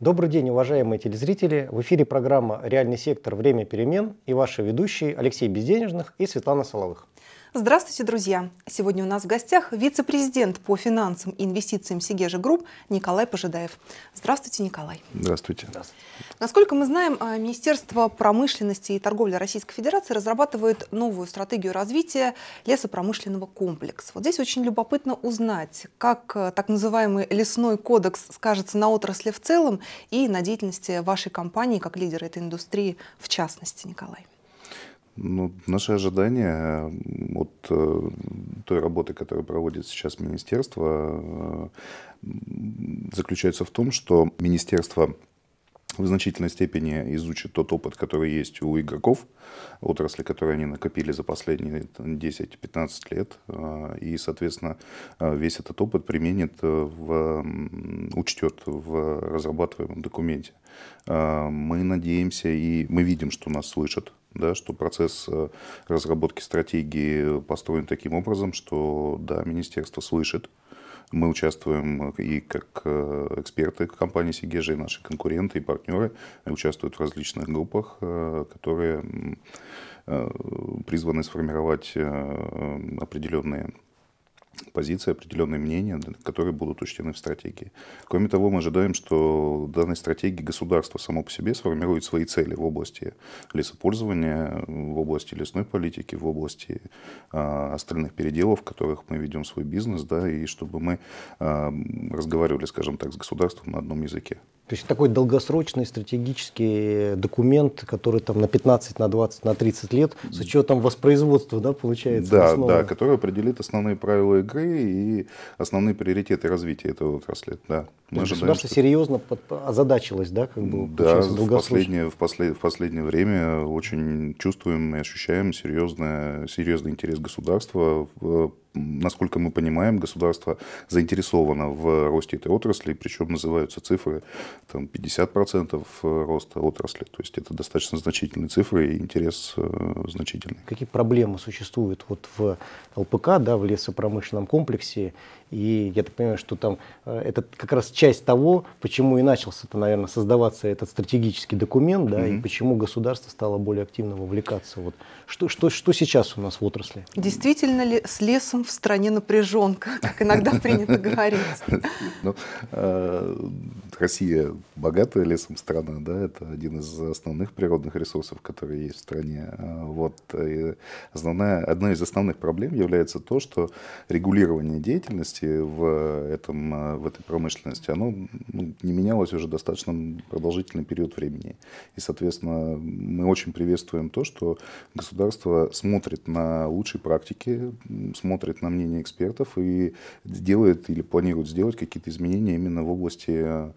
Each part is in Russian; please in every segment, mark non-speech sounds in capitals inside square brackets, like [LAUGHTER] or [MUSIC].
Добрый день, уважаемые телезрители! В эфире программа «Реальный сектор. Время перемен» и ваши ведущие Алексей Безденежных и Светлана Соловых. Здравствуйте, друзья! Сегодня у нас в гостях вице-президент по финансам и инвестициям Сигежи Групп Николай Пожидаев. Здравствуйте, Николай! Здравствуйте. Здравствуйте! Насколько мы знаем, а, Министерство промышленности и торговли Российской Федерации разрабатывает новую стратегию развития лесопромышленного комплекса. Вот здесь очень любопытно узнать, как а, так называемый лесной кодекс скажется на отрасли в целом и на деятельности вашей компании как лидера этой индустрии в частности, Николай. Ну, наши ожидания э, от э, той работы, которую проводит сейчас министерство, э, заключаются в том, что министерство в значительной степени изучит тот опыт, который есть у игроков, отрасли, которые они накопили за последние 10-15 лет, и, соответственно, весь этот опыт применит в, учтет в разрабатываемом документе. Мы надеемся и мы видим, что нас слышат да, что процесс э, разработки стратегии построен таким образом, что да, министерство слышит, мы участвуем э, и как э, эксперты компании Сигежи, и наши конкуренты и партнеры участвуют в различных группах, которые призваны сформировать определенные позиции, определенные мнения, которые будут учтены в стратегии. Кроме того, мы ожидаем, что в данной стратегии государство само по себе сформирует свои цели в области лесопользования, в области лесной политики, в области э, остальных переделов, в которых мы ведем свой бизнес, да, и чтобы мы э, разговаривали, скажем так, с государством на одном языке. То есть такой долгосрочный стратегический документ, который там на 15, на 20, на 30 лет с учетом воспроизводства, да, получается? Да, основного. да, который определит основные правила игры игры и основные приоритеты развития этой отрасли. Да. Мы ожидаем, государство что... серьезно под... озадачилось, да, как бы да, в последнее, в, послед... в последнее время очень чувствуем и ощущаем серьезное, серьезный интерес государства насколько мы понимаем, государство заинтересовано в росте этой отрасли, причем называются цифры там, 50% роста отрасли. То есть это достаточно значительные цифры и интерес э, значительный. Какие проблемы существуют вот в ЛПК, да, в лесопромышленном комплексе? И я так понимаю, что там э, это как раз часть того, почему и начался-то, наверное, создаваться этот стратегический документ, да, угу. и почему государство стало более активно вовлекаться. Вот. Что, что, что сейчас у нас в отрасли? Действительно ли с лесом в стране напряженка, как иногда принято говорить? [LAUGHS] Ну, э, Россия богатая лесом страна, да, это один из основных природных ресурсов, которые есть в стране. Э, вот. основная, одна из основных проблем является то, что регулирование деятельности в, этом, э, в этой промышленности оно ну, не менялось уже достаточно продолжительный период времени. И, соответственно, мы очень приветствуем то, что государство смотрит на лучшие практики, смотрит на мнение экспертов и делает или планирует сделать какие-то изменения именно в области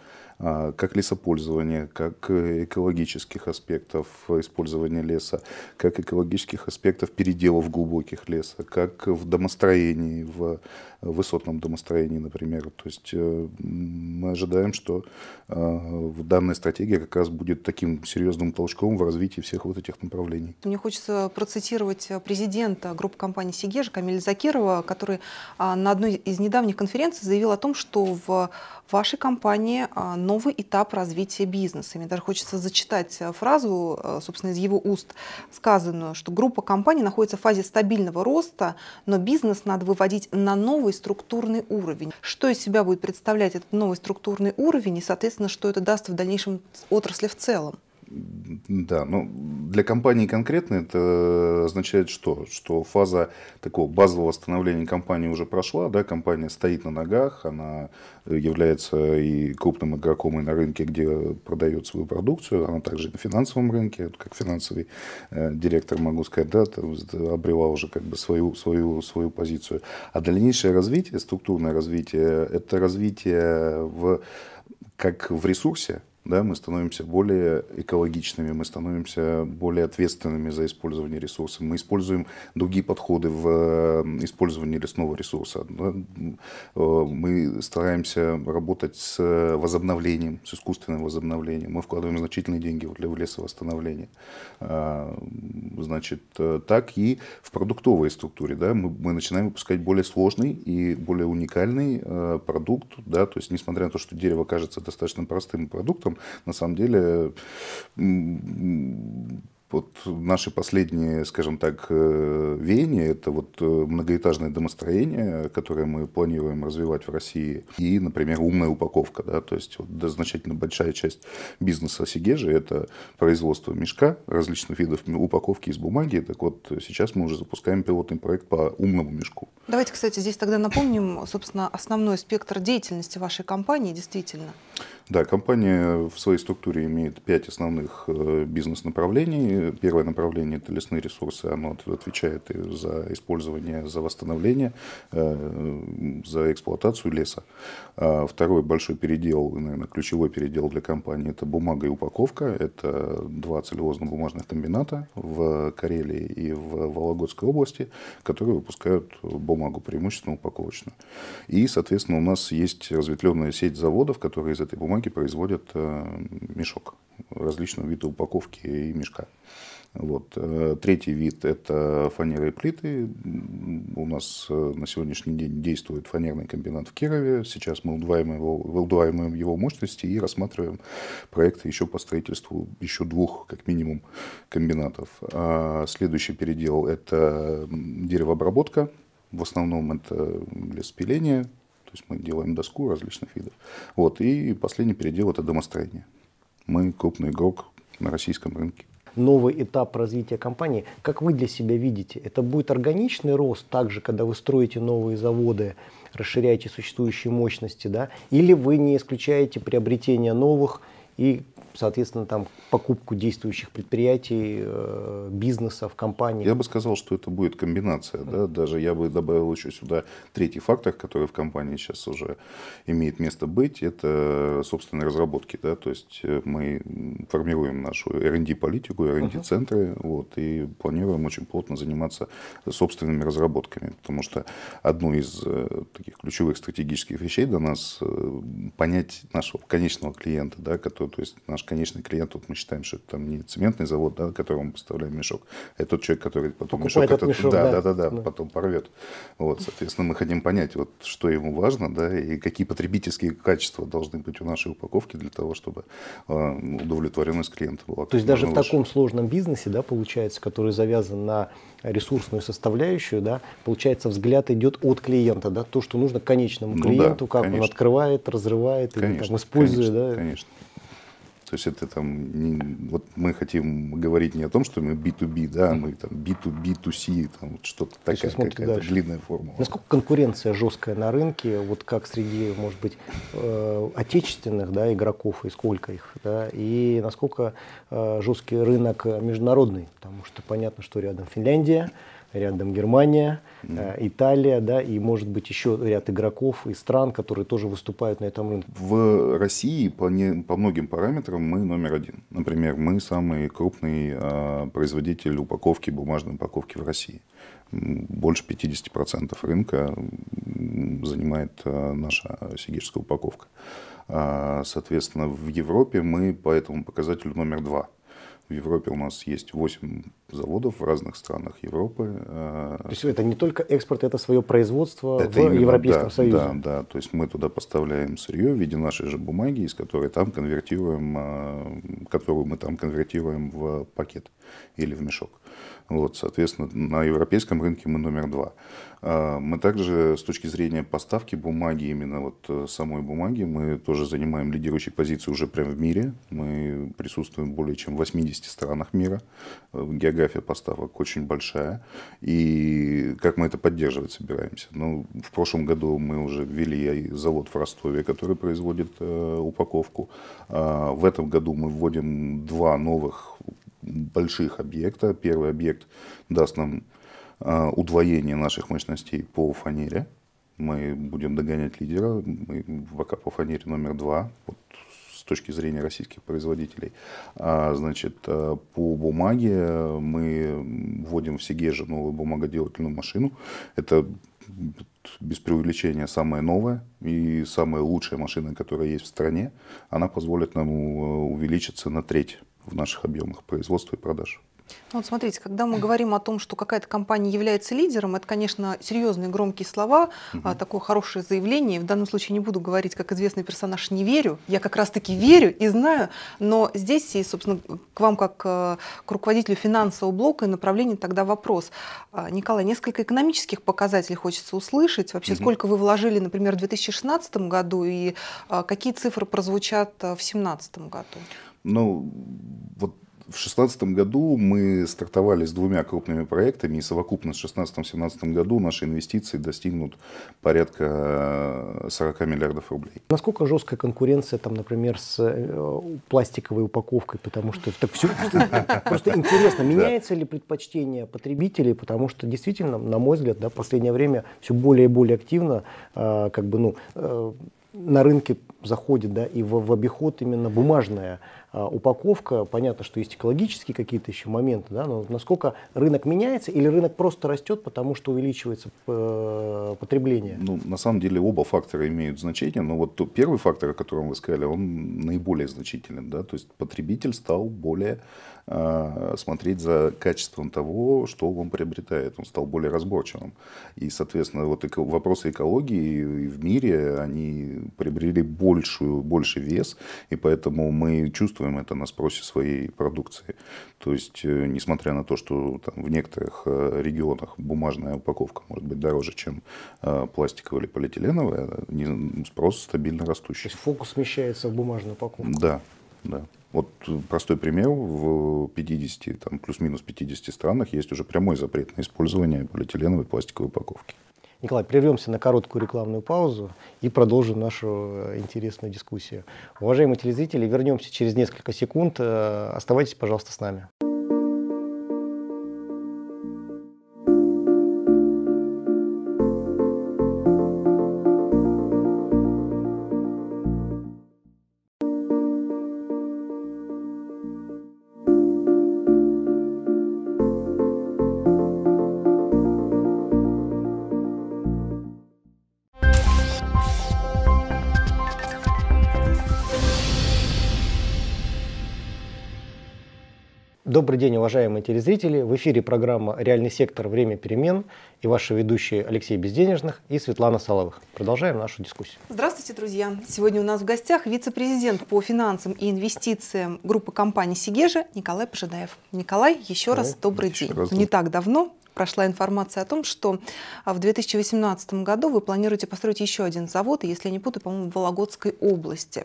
а, как лесопользования, как э, экологических аспектов использования леса, как экологических аспектов переделов глубоких леса, как в домостроении, в высотном домостроении, например. То есть э, мы ожидаем, что э, данная стратегия как раз будет таким серьезным толчком в развитии всех вот этих направлений. Мне хочется процитировать президента группы компании «Сигежа» Камиля Закирова, который а, на одной из недавних конференций заявил о том, что в вашей компании а, новый этап развития бизнеса. И мне даже хочется зачитать э, фразу, э, собственно, из его уст сказанную, что группа компаний находится в фазе стабильного роста, но бизнес надо выводить на новый структурный уровень. Что из себя будет представлять этот новый структурный уровень и, соответственно, что это даст в дальнейшем отрасли в целом? Да, но ну, для компании конкретно это означает что? Что фаза такого базового становления компании уже прошла, да, компания стоит на ногах, она является и крупным игроком и на рынке, где продает свою продукцию, она также и на финансовом рынке, как финансовый э, директор, могу сказать, да, обрела уже как бы свою, свою, свою позицию. А дальнейшее развитие, структурное развитие, это развитие в, как в ресурсе, да, мы становимся более экологичными, мы становимся более ответственными за использование ресурсов, мы используем другие подходы в э, использовании лесного ресурса, да, э, мы стараемся работать с возобновлением, с искусственным возобновлением, мы вкладываем значительные деньги для лесовосстановления. Э, значит, так и в продуктовой структуре, да, мы, мы начинаем выпускать более сложный и более уникальный продукт, да, то есть несмотря на то, что дерево кажется достаточно простым продуктом, этом на самом деле вот наши последние, скажем так, э, веяния, это вот э, многоэтажное домостроение, которое мы планируем развивать в России, и, например, умная упаковка, да, то есть вот, да, значительно большая часть бизнеса Сигежи – это производство мешка, различных видов упаковки из бумаги, так вот сейчас мы уже запускаем пилотный проект по умному мешку. Давайте, кстати, здесь тогда напомним, собственно, основной спектр деятельности вашей компании, действительно. Да, компания в своей структуре имеет пять основных э, бизнес-направлений. Первое направление – это лесные ресурсы. Оно отвечает за использование, за восстановление, э, за эксплуатацию леса. А второй большой передел, наверное, ключевой передел для компании – это бумага и упаковка. Это два целлюлозно-бумажных комбината в Карелии и в Вологодской области, которые выпускают бумагу преимущественно упаковочную. И, соответственно, у нас есть разветвленная сеть заводов, которые из этой бумаги бумаги производят э, мешок различного вида упаковки и мешка. Вот. Э, третий вид – это фанеры и плиты. У нас э, на сегодняшний день действует фанерный комбинат в Кирове. Сейчас мы удваиваем его, его мощности и рассматриваем проекты еще по строительству еще двух, как минимум, комбинатов. А следующий передел – это деревообработка. В основном это леспиление, есть мы делаем доску различных видов. Вот, и последний передел – это домостроение. Мы крупный игрок на российском рынке новый этап развития компании. Как вы для себя видите, это будет органичный рост также, когда вы строите новые заводы, расширяете существующие мощности, да? Или вы не исключаете приобретение новых и соответственно, там покупку действующих предприятий, э, бизнесов, компаний. Я бы сказал, что это будет комбинация. Да? Даже я бы добавил еще сюда третий фактор, который в компании сейчас уже имеет место быть, это собственные разработки. Да? То есть э, мы формируем нашу R&D-политику, R&D-центры вот, и планируем очень плотно заниматься собственными разработками, потому что одно из э, таких ключевых стратегических вещей для нас понять нашего конечного клиента, да, который, то есть наш наш конечный клиент, вот мы считаем, что это там не цементный завод, да, которому мы поставляем мешок, а тот человек, который потом мешок, этот, мешок да, да, да, да, да, потом порвет. Вот, соответственно, мы хотим понять, вот, что ему важно, да, и какие потребительские качества должны быть у нашей упаковки для того, чтобы э, удовлетворенность клиента была. То есть даже выше. в таком сложном бизнесе, да, получается, который завязан на ресурсную составляющую, да, получается, взгляд идет от клиента, да, то, что нужно конечному ну клиенту, ну да, как конечно. он открывает, разрывает, конечно, или, там, использует. Конечно, да? конечно. То есть это там, не, вот мы хотим говорить не о том, что мы B2B, да, мы там B2B2C, там вот что-то такая какая-то длинная формула. Насколько конкуренция жесткая на рынке, вот как среди, может быть, э, отечественных да, игроков и сколько их, да, и насколько э, жесткий рынок международный, потому что понятно, что рядом Финляндия, рядом Германия, mm. Италия, да, и может быть еще ряд игроков и стран, которые тоже выступают на этом рынке. В России по, не, по многим параметрам мы номер один. Например, мы самый крупный э, производитель упаковки, бумажной упаковки в России. Больше 50% рынка занимает э, наша сибирская упаковка. А, соответственно, в Европе мы по этому показателю номер два – в Европе у нас есть 8 заводов в разных странах Европы. Э, То есть это не только экспорт, это свое производство это в именно, Европейском да, Союзе? Да, да. То есть мы туда поставляем сырье в виде нашей же бумаги, из которой там конвертируем, э, которую мы там конвертируем в пакет или в мешок. Вот, соответственно, на европейском рынке мы номер два. А, мы также с точки зрения поставки бумаги, именно вот э, самой бумаги, мы тоже занимаем лидирующие позиции уже прямо в мире. Мы присутствуем более чем в 80 странах мира. Э, география поставок очень большая. И как мы это поддерживать собираемся? Ну, в прошлом году мы уже ввели завод в Ростове, который производит э, упаковку. А, в этом году мы вводим два новых больших объекта. Первый объект даст нам э, удвоение наших мощностей по фанере. Мы будем догонять лидера, мы пока по фанере номер два, вот с точки зрения российских производителей. А, значит, э, по бумаге э, мы вводим в Сигеже новую бумагоделательную машину. Это без преувеличения самая новая и самая лучшая машина, которая есть в стране. Она позволит нам увеличиться на треть в наших объемах производства и продаж. Ну вот смотрите, когда мы говорим о том, что какая-то компания является лидером, это, конечно, серьезные громкие слова, угу. такое хорошее заявление. В данном случае не буду говорить, как известный персонаж, не верю. Я как раз-таки верю и знаю, но здесь, и, собственно, к вам как э, к руководителю финансового блока и направления тогда вопрос. А, Николай, несколько экономических показателей хочется услышать. Вообще, угу. сколько вы вложили, например, в 2016 году и а, какие цифры прозвучат э, в 2017 году? Ну, вот в шестнадцатом году мы стартовали с двумя крупными проектами, и совокупно в 2016-2017 году наши инвестиции достигнут порядка 40 э, миллиардов рублей. Насколько жесткая конкуренция, там, например, с э, пластиковой упаковкой, потому что так все [LAUGHS] просто интересно, меняется ли предпочтение потребителей, потому что действительно, на мой взгляд, да, в последнее время все более и более активно, э, как бы, ну, на рынке заходит да, и в, в обиход именно бумажная а, упаковка, понятно, что есть экологические какие-то еще моменты, да, но насколько рынок меняется или рынок просто растет, потому что увеличивается э, потребление? Ну, на самом деле оба фактора имеют значение, но вот первый фактор, о котором вы сказали, он наиболее значителен, да, то есть потребитель стал более а, смотреть за качеством того, что он приобретает. Он стал более разборчивым. И, соответственно, вот эко- вопросы экологии в мире, они приобрели большую, больше вес, и поэтому мы чувствуем это на спросе своей продукции. То есть, э, несмотря на то, что там, в некоторых э, регионах бумажная упаковка может быть дороже, чем э, пластиковая или полиэтиленовая, спрос стабильно растущий. То есть фокус смещается в бумажную упаковку. Да, да. Вот э, простой пример. В 50, там, плюс-минус 50 странах есть уже прямой запрет на использование полиэтиленовой пластиковой упаковки. Николай, прервемся на короткую рекламную паузу и продолжим нашу э, интересную дискуссию. Уважаемые телезрители, вернемся через несколько секунд. Э, оставайтесь, пожалуйста, с нами. Добрый день, уважаемые телезрители. В эфире программа «Реальный сектор. Время перемен» и ваши ведущие Алексей Безденежных и Светлана Саловых. Продолжаем нашу дискуссию. Здравствуйте, друзья. Сегодня у нас в гостях вице-президент по финансам и инвестициям группы компаний «Сигежа» Николай Пожидаев. Николай, еще да, раз добрый еще день. Раз. Не так давно прошла информация о том, что а, в 2018 году вы планируете построить еще один завод, если я не путаю, по-моему, в Вологодской области.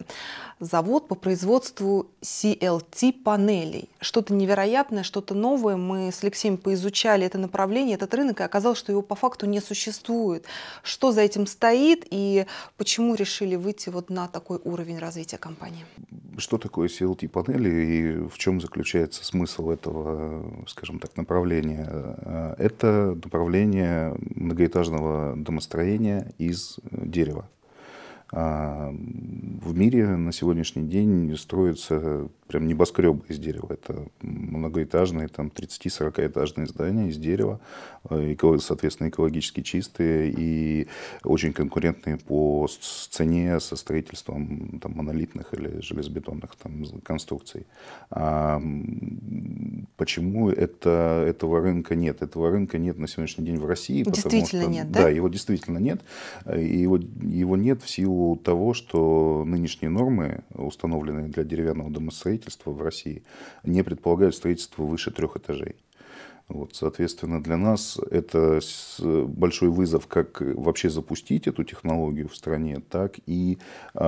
Завод по производству CLT-панелей. Что-то невероятное, что-то новое. Мы с Алексеем поизучали это направление, этот рынок, и оказалось, что его по факту не существует. Что за этим стоит и почему решили выйти вот на такой уровень развития компании? что такое CLT-панели и в чем заключается смысл этого, скажем так, направления? Э, это направление многоэтажного домостроения из э, дерева. А, в мире на сегодняшний день строится прям небоскребы из дерева. Это многоэтажные, там 30-40-этажные здания из дерева, э, эко, соответственно, экологически чистые и очень конкурентные по цене со строительством там, монолитных или железобетонных там, конструкций. А почему это, этого рынка нет? Этого рынка нет на сегодняшний день в России. Действительно что, нет, да? Да, его действительно нет. И его, его нет в силу того, что нынешние нормы, установленные для деревянного домостроения, строительства в России не предполагают строительство выше трех этажей. Вот, соответственно, для нас это большой вызов, как вообще запустить эту технологию в стране, так и э,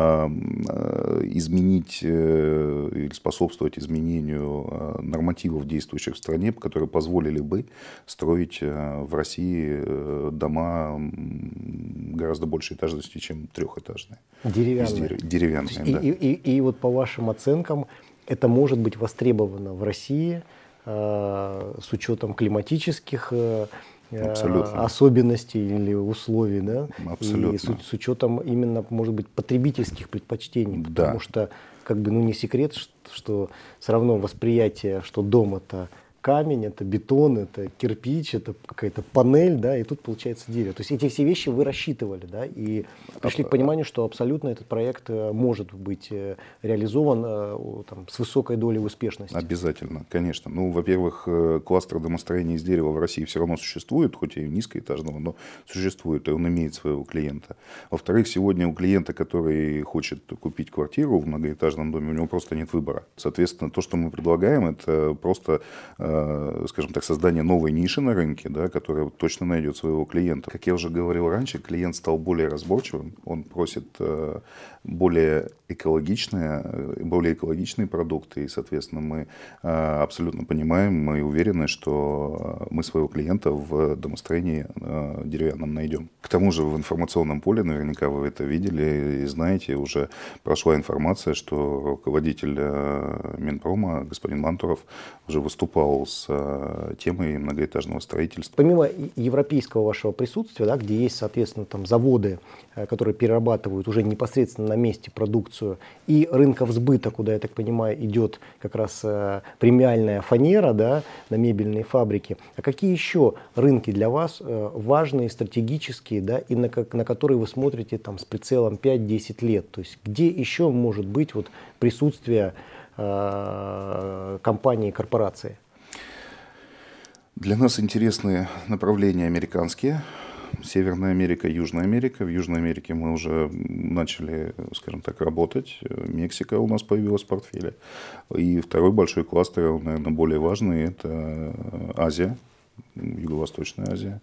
изменить э, или способствовать изменению э, нормативов, действующих в стране, которые позволили бы строить э, в России э, дома гораздо большей этажности, чем трехэтажные. Деревянные. Деревянные, и, да. и, и, и вот по вашим оценкам, э, это может быть востребовано в России э, с учетом климатических э, э, Абсолютно. особенностей или условий, да? Абсолютно. И с, с учетом именно, может быть, потребительских предпочтений, потому да. что, как бы, ну не секрет, что, что все равно восприятие, что дом это камень, это бетон, это кирпич, это какая-то панель, да, и тут получается дерево. То есть эти все вещи вы рассчитывали, да, и пришли к пониманию, что абсолютно этот проект э, может быть э, реализован э, там, с высокой долей успешности. Обязательно, конечно. Ну, во-первых, кластер домостроения из дерева в России все равно существует, хоть и низкоэтажного, но существует, и он имеет своего клиента. Во-вторых, сегодня у клиента, который хочет купить квартиру в многоэтажном доме, у него просто нет выбора. Соответственно, то, что мы предлагаем, это просто Э, скажем так, создание новой ниши на рынке, да, которая точно найдет своего клиента. Как я уже говорил раньше, клиент стал более разборчивым, он просит э, более экологичные, э, более экологичные продукты, и, соответственно, мы абсолютно понимаем, мы уверены, что мы своего клиента в домостроении деревянном найдем. К тому же в информационном поле, наверняка вы это видели и знаете, уже прошла информация, что руководитель Минпрома, господин Мантуров, уже выступал работал с э, темой многоэтажного строительства. Помимо европейского вашего присутствия, да, где есть, соответственно, там заводы, э, которые перерабатывают уже непосредственно на месте продукцию, и рынков сбыта, куда, я так понимаю, идет как раз э, премиальная фанера да, на мебельные фабрики. А какие еще рынки для вас важные, стратегические, да, и на, на которые вы смотрите там, с прицелом 5-10 лет? То есть где еще может быть вот, присутствие компании, корпорации? Для нас интересны направления американские. Северная Америка, Южная Америка. В Южной Америке мы уже начали, скажем так, работать. Мексика у нас появилась в портфеле. И второй большой кластер, наверное, более важный, это Азия, Юго-Восточная Азия.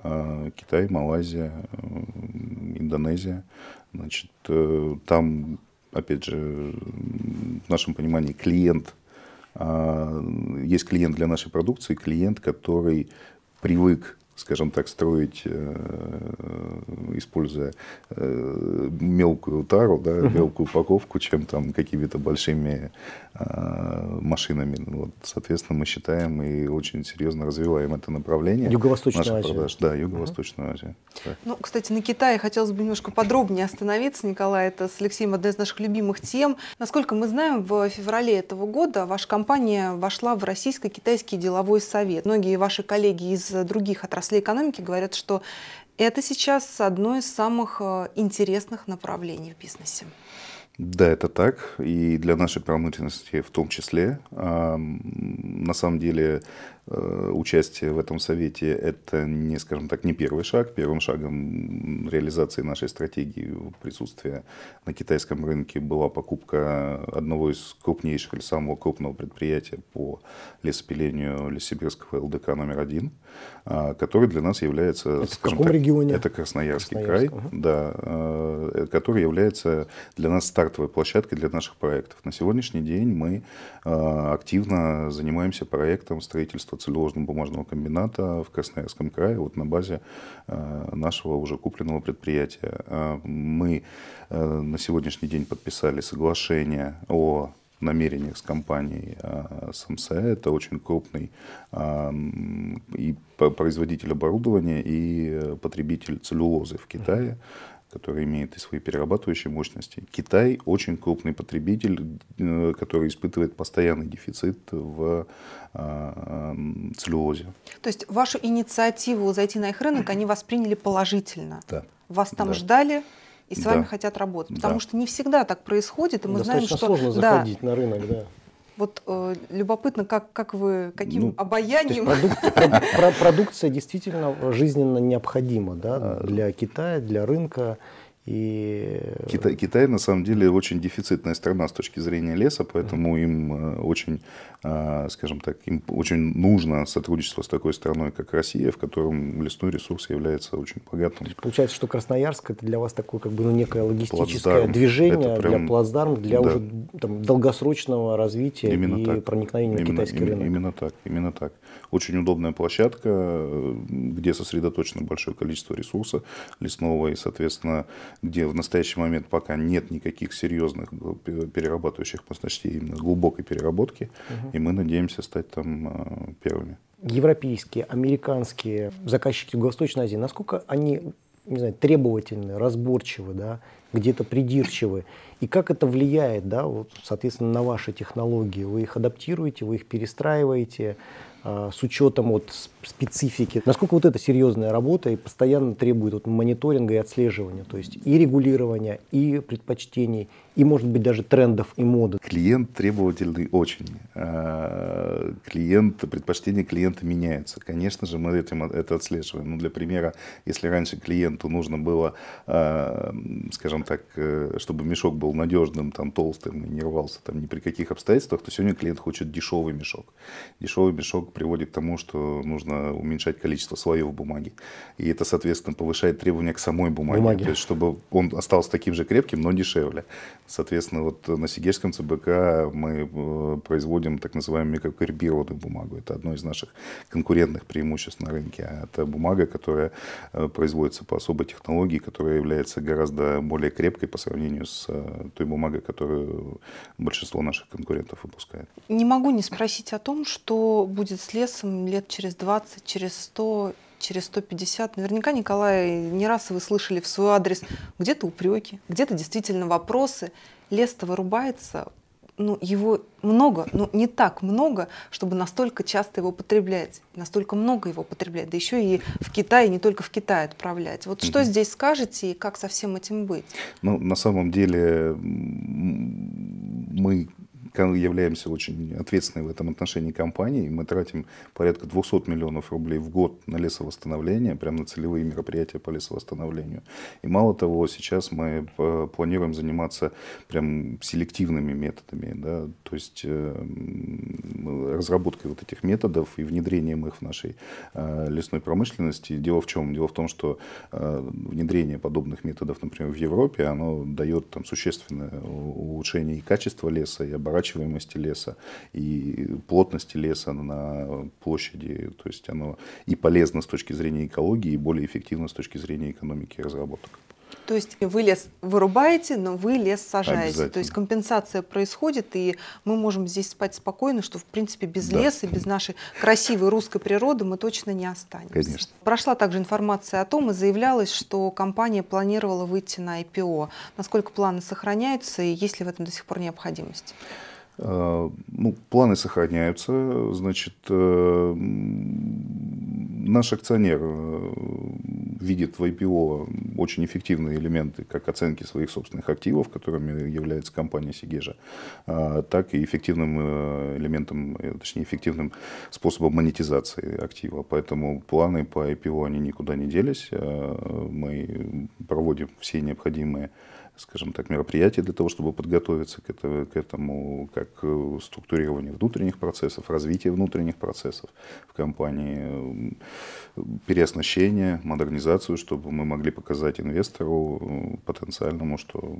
А, Китай, Малайзия, Индонезия. Значит, э, там, опять же, в нашем понимании клиент – а, есть клиент для нашей продукции, клиент, который привык скажем так, строить, э, используя э, мелкую тару, да, мелкую упаковку, чем там какими-то большими э, машинами. Ну вот, соответственно, мы считаем и очень серьезно развиваем это направление. Юго-Восточная Азия. Продаж. Да, юго восточная Азию. Ну, кстати, на Китае хотелось бы немножко подробнее остановиться, Николай. Это с Алексеем одна из наших любимых тем. Насколько мы знаем, в феврале этого года ваша компания вошла в российско-китайский деловой совет. Многие ваши коллеги из других отраслей числе экономики, говорят, что это сейчас одно из самых э, интересных направлений в бизнесе. Да, это так. И для нашей промышленности в том числе. На самом деле Э, участие в этом совете – это, не, скажем так, не первый шаг. Первым шагом реализации нашей стратегии присутствия на китайском рынке была покупка одного из крупнейших или самого крупного предприятия по лесопилению Лесибирского ЛДК номер один, а, который для нас является… Это в каком так, регионе? Это Красноярский, Красноярск, край, ага. да, э, который является для нас стартовой площадкой для наших проектов. На сегодняшний день мы э, активно занимаемся проектом строительства целлюлозно-бумажного комбината в Красноярском крае, вот на базе э, нашего уже купленного предприятия. Э, мы э, на сегодняшний день подписали соглашение о намерениях с компанией СМС. Это очень крупный и производитель оборудования и потребитель целлюлозы в Китае который имеет и свои перерабатывающие мощности. Китай очень крупный потребитель, э, который испытывает постоянный дефицит в э, целлюлозе. То есть вашу инициативу зайти на их рынок они восприняли положительно? Да. Вас там да. ждали? И с да. вами хотят работать, потому да. что не всегда так происходит, и мы ну, Достаточно знаем, что сложно заходить да, на рынок, да. Вот э, любопытно, как, как вы, каким ну, обаянием... Продукция, [LAUGHS] продукция действительно жизненно необходима да, для Китая, для рынка. И... Китай, Китай на самом деле очень дефицитная страна с точки зрения леса, поэтому им э, очень, э, скажем так, им очень нужно сотрудничество с такой страной, как Россия, в котором лесной ресурс является очень богатым. Получается, что Красноярск это для вас такое как бы ну, некое логистическое плацдарм. движение это прям... для плацдарм, для да. уже там, долгосрочного развития именно и так. проникновения именно, на китайский именно, рынок. Именно так, именно так. Очень удобная площадка, э, где сосредоточено большое количество ресурса лесного и, соответственно, где в настоящий момент пока нет никаких серьезных э, перерабатывающих мощностей именно глубокой переработки, угу. и мы надеемся стать там э, первыми. Европейские, американские заказчики в Восточной Азии, насколько они не знаю, требовательны, разборчивы, да, где-то придирчивы. И как это влияет, да, вот, соответственно, на ваши технологии? Вы их адаптируете, вы их перестраиваете, а, с учетом вот специфики. Насколько вот это серьезная работа и постоянно требует вот мониторинга и отслеживания, то есть и регулирования, и предпочтений, и, может быть, даже трендов и моды. Клиент требовательный очень. А, клиент, предпочтения клиента меняются. Конечно же, мы этим, это отслеживаем. Ну, для примера, если раньше клиенту нужно было, а, скажем так, э, чтобы мешок был надежным, там, толстым, не рвался там, ни при каких обстоятельствах, то сегодня клиент хочет дешевый мешок. Дешевый мешок только приводит к тому, что нужно уменьшать количество слоев бумаги. И это, соответственно, повышает требования к самой бумаге. бумаге. То есть, чтобы он остался таким же крепким, но дешевле. Соответственно, вот на Сигежском ЦБК мы э, производим так называемую микрокарбированную бумагу. Это одно из наших конкурентных преимуществ на рынке. А это бумага, которая э, производится по особой технологии, которая является гораздо более крепкой по сравнению с э, той бумагой, которую большинство наших конкурентов выпускает. Не могу не спросить о том, что будет будет с лесом лет через 20, через 100, через 150. Наверняка, Николай, не раз вы слышали в свой адрес где-то упреки, где-то действительно вопросы. Лес-то вырубается, ну, его много, но не так много, чтобы настолько часто его потреблять, настолько много его потреблять, да еще и в Китае, не только в Китай отправлять. Вот что mm-hmm. здесь скажете и как со всем этим быть? Ну, на самом деле мы являемся очень ответственной в этом отношении компанией. Мы тратим порядка 200 миллионов рублей в год на лесовосстановление, прямо на целевые мероприятия по лесовосстановлению. И мало того, сейчас мы э, планируем заниматься прям селективными методами, да, то есть э, разработкой вот этих методов и внедрением их в нашей э, лесной промышленности. Дело в чем? Дело в том, что внедрение подобных методов, например, в Европе, оно дает там существенное улучшение и качества леса, и оборачивание укорачиваемости леса и плотности леса на площади. То есть оно и полезно с точки зрения экологии, и более эффективно с точки зрения экономики разработок. То есть вы лес вырубаете, но вы лес сажаете. То есть компенсация происходит, и мы можем здесь спать спокойно, что в принципе без да. леса, без нашей красивой русской природы мы точно не останемся. Конечно. Прошла также информация о том, и заявлялось, что компания планировала выйти на IPO. Насколько планы сохраняются, и есть ли в этом до сих пор необходимость? Э, ну, планы сохраняются. Значит, э, наш акционер э, видит в IPO очень эффективные элементы как оценки своих собственных активов, которыми является компания Сигежа, так и эффективным элементом, точнее, эффективным способом монетизации актива. Поэтому планы по IPO, они никуда не делись. Мы проводим все необходимые скажем так, мероприятий для того, чтобы подготовиться к этому, к этому как э, структурирование внутренних процессов, развитие внутренних процессов в компании, э, переоснащение, модернизацию, чтобы мы могли показать инвестору э, потенциальному, что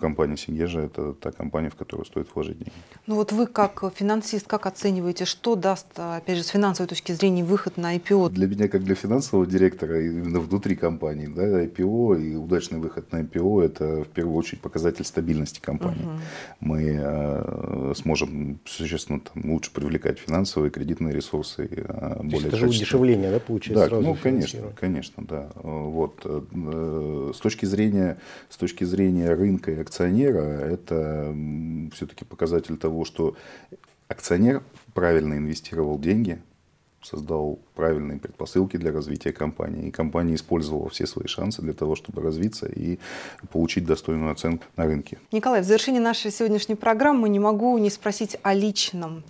компания Сингежа – это та компания, в которую стоит вложить деньги. Ну вот вы как финансист, как оцениваете, что даст, опять же, с финансовой точки зрения выход на IPO? Для меня, как для финансового директора, именно внутри компании, да, IPO и удачный выход на IPO – это в первую очередь показатель стабильности компании. Угу. Мы э, сможем существенно там, лучше привлекать финансовые, кредитные ресурсы. Э, То более это же удешевление, да, получается? Да, сразу ну, конечно, конечно, да. Э, вот. Э, э, с точки зрения, с точки зрения рынка и акционера, это все-таки показатель того, что акционер правильно инвестировал деньги, создал правильные предпосылки для развития компании. И компания использовала все свои шансы для того, чтобы развиться и получить достойную оценку на рынке. Николай, в завершении нашей сегодняшней программы не могу не спросить о личном.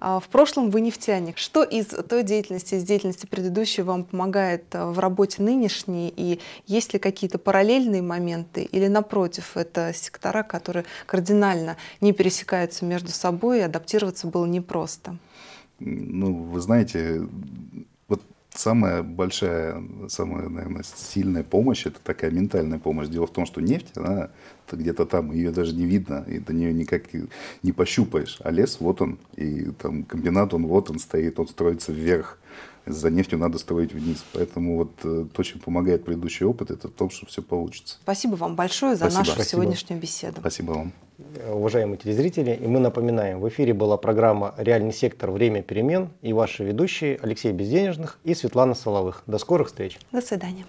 А, в прошлом вы нефтяник. Что из той деятельности, из деятельности предыдущей вам помогает а, в работе нынешней? И есть ли какие-то параллельные моменты? Или напротив, это сектора, которые кардинально не пересекаются между собой, и адаптироваться было непросто? ну, вы знаете, вот самая большая, самая, наверное, сильная помощь – это такая ментальная помощь. Дело в том, что нефть, она где-то там, ее даже не видно, и до нее никак не пощупаешь. А лес вот он, и там комбинат он вот он стоит, он строится вверх за нефтью надо строить вниз. Поэтому вот э, то, чем помогает предыдущий опыт, это в том, что все получится. Спасибо вам большое за Спасибо. нашу Спасибо. сегодняшнюю беседу. Спасибо вам уважаемые телезрители, и мы напоминаем, в эфире была программа «Реальный сектор. Время перемен» и ваши ведущие Алексей Безденежных и Светлана Соловых. До скорых встреч! До свидания!